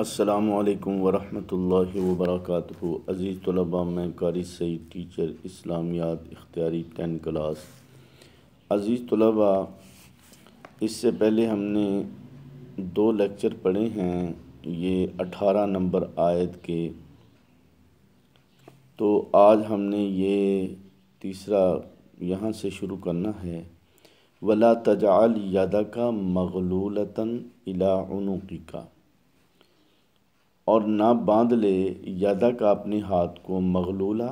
असलकम वरम वर्क अज़ीज़ तलबा में कारी सही टीचर इस्लामियात इख्तियारी टेन क्लास अज़ीज़ तलबा इससे पहले हमने दो लेक्चर पढ़े हैं ये अठारह नंबर आयत के तो आज हमने ये तीसरा यहाँ से शुरू करना है वला तजाल यादा का मगलूलता इलाक़ी का और ना बांध ले यादा का अपने हाथ को मगलूला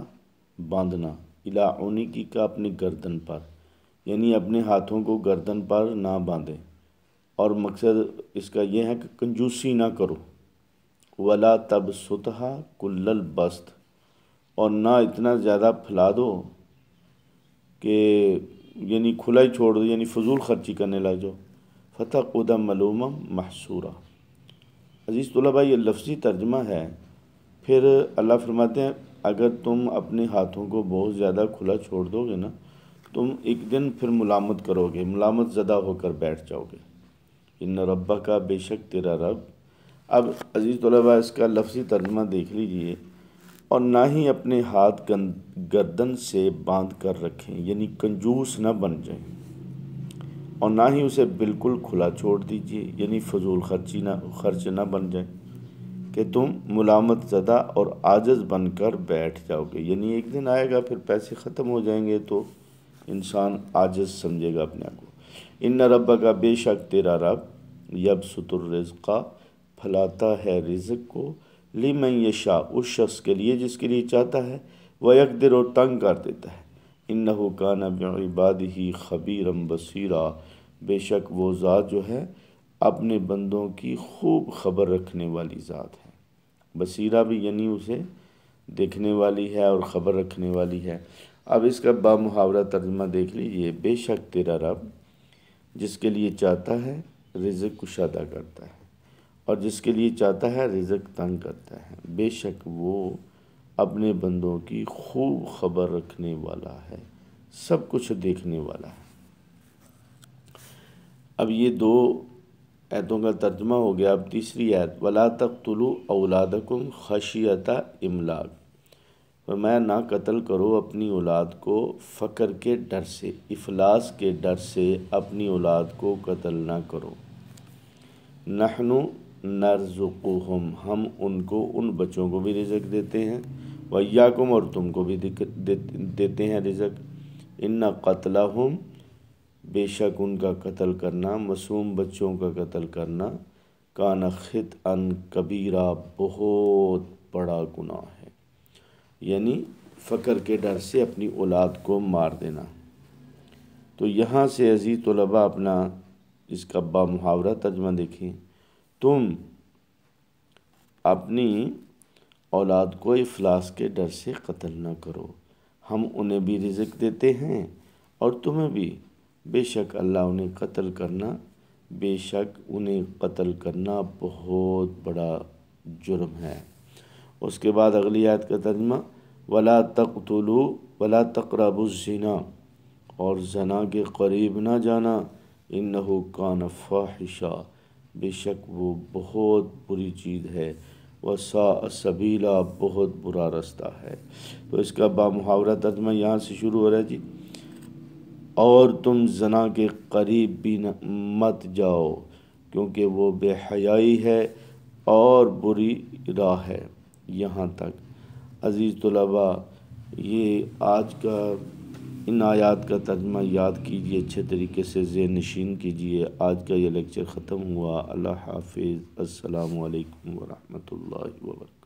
बांधना इलाउनी की का अपनी गर्दन पर यानी अपने हाथों को गर्दन पर ना बांधे और मकसद इसका यह है कि कंजूसी ना करो वला तब सुतहा कुल्ल बस्त और ना इतना ज़्यादा फैला दो कि यानी खुला ही छोड़ दो यानी फजूल खर्ची करने लग जाओ फतः उदा मलूम महसूरा अजीज़ तलबा ये लफ्ज़ी तर्जमा है फिर अल्लाह फरमाते हैं अगर तुम अपने हाथों को बहुत ज़्यादा खुला छोड़ दोगे ना तुम एक दिन फिर मुलामत करोगे मुलामत ज़दा होकर बैठ जाओगे इन रब्बा का बेशक तेरा रब अब अजीज़ तलबा इसका लफ्ज़ी तर्जमा देख लीजिए और ना ही अपने हाथ गर्दन से बांध कर रखें यानी कंजूस ना बन जाएँ और ना ही उसे बिल्कुल खुला छोड़ दीजिए यानी फजूल खर्ची ना खर्च ना बन जाए कि तुम मुलामत ज़दा और आजज़ बनकर बैठ जाओगे यानी एक दिन आएगा फिर पैसे ख़त्म हो जाएंगे तो इंसान आजज़ समझेगा अपने आप को इन रब का बेशक तेरा रब यब सतुर्रज़ा फैलाता है रिजक को ली मैं ये शाह उस शख्स के लिए जिसके लिए चाहता है वह यकदर और तंग कर देता है इन काना बेबाद ही खबीरम बसीरा बेशक वो ज़ात जो है अपने बंदों की खूब खबर रखने वाली ज़ात है बसीरा भी यानी उसे देखने वाली है और ख़बर रखने वाली है अब इसका बामुहावरा तर्जमा देख लीजिए बेशक तेरा रब जिसके लिए चाहता है रिज़ कुशादा करता है और जिसके लिए चाहता है रिज़क तंग करता है बेशक वो अपने बंदों की खूब खबर रखने वाला है सब कुछ देखने वाला है अब ये दो आयतों का तर्जमा हो गया अब तीसरी आयत वला तक तुलु औलादकुम खशियता इमलाक मैं ना कत्ल करो अपनी औलाद को फ़कर के डर से अफलास के डर से अपनी औलाद को कत्ल ना करो नहनु नरजुकुम हम उनको उन बच्चों को भी रिजक देते हैं वैयाकुम और तुमको भी दे, देते हैं रिजक इन्ना कतला हम बेशक उनका कत्ल करना मासूम बच्चों का कत्ल करना कान खित अन कबीरा बहुत बड़ा गुनाह है यानी फ़कर के डर से अपनी औलाद को मार देना तो यहाँ से अजीज़ तलबा अपना इसका बा मुहावरा तर्जमा देखें तुम अपनी औलाद को इफलास के डर से कत्ल न करो हम उन्हें भी रिज़क देते हैं और तुम्हें भी बेशक अल्लाह उन्हें कत्ल करना बेशक उन्हें कत्ल करना बहुत बड़ा जुर्म है उसके बाद अगली याद का तर्जमा वला तख्तलु वला जीना और जना के करीब ना जाना इन कान फाहिशा बेशक वो बहुत बुरी चीज़ है वसा सबीला बहुत बुरा रास्ता है तो इसका बामुहावरा तर्जमा यहाँ से शुरू हो रहा है जी और तुम जना के करीब भी न मत जाओ क्योंकि वो बेहयाई है और बुरी राह है यहाँ तक अज़ीज़ तलबा ये आज का इन आयात का तर्जमा याद कीजिए अच्छे तरीके से जे नशीन कीजिए आज का ये लेक्चर ख़त्म हुआ अल्लाह हाफिज़ अस्सलाम वालेकुम वर्क